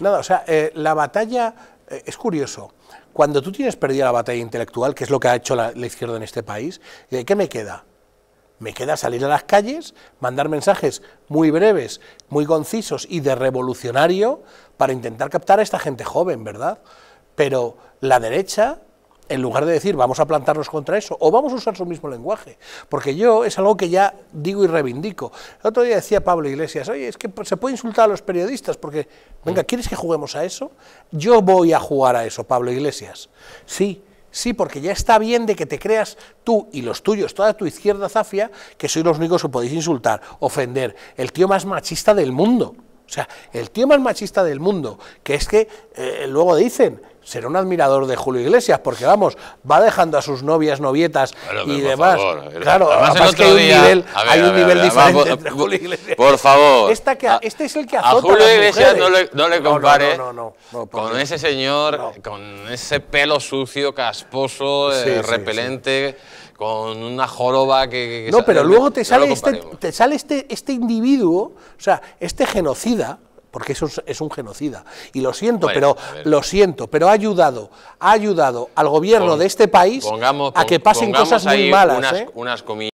Nada, o sea, eh, la batalla eh, es curioso. Cuando tú tienes perdida la batalla intelectual, que es lo que ha hecho la, izquierda en este país, eh, ¿qué me queda? Me queda salir a las calles, mandar mensajes muy breves, muy concisos y de revolucionario para intentar captar a esta gente joven, ¿verdad? Pero la derecha en lugar de decir vamos a plantarnos contra eso, o vamos a usar su mismo lenguaje, porque yo es algo que ya digo y reivindico. El otro día decía Pablo Iglesias, oye, es que se puede insultar a los periodistas, porque, venga, mm. ¿quieres que juguemos a eso? Yo voy a jugar a eso, Pablo Iglesias. Sí, Sí, porque ya está bien de que te creas tú y los tuyos, toda tu izquierda zafia, que sois los únicos que podéis insultar, ofender. El tío más machista del mundo. O sea, el tío más machista del mundo, que es que eh, luego dicen será un admirador de Julio Iglesias, porque vamos, va dejando a sus novias, novietas y demás. claro, además que hay un nivel, hay un nivel diferente entre Julio Iglesias. Por favor. este es el que azota a Julio Iglesias no le, no le, compare con ese señor, con ese pelo sucio, casposo, eh, repelente. con una joroba que... no, pero luego te sale, este, te sale este, este individuo, o sea, este genocida, porque eso es, un genocida. Y lo siento, pero lo siento, pero ha ayudado, ha ayudado al gobierno de este país a que pasen cosas muy malas. Unas, ¿eh?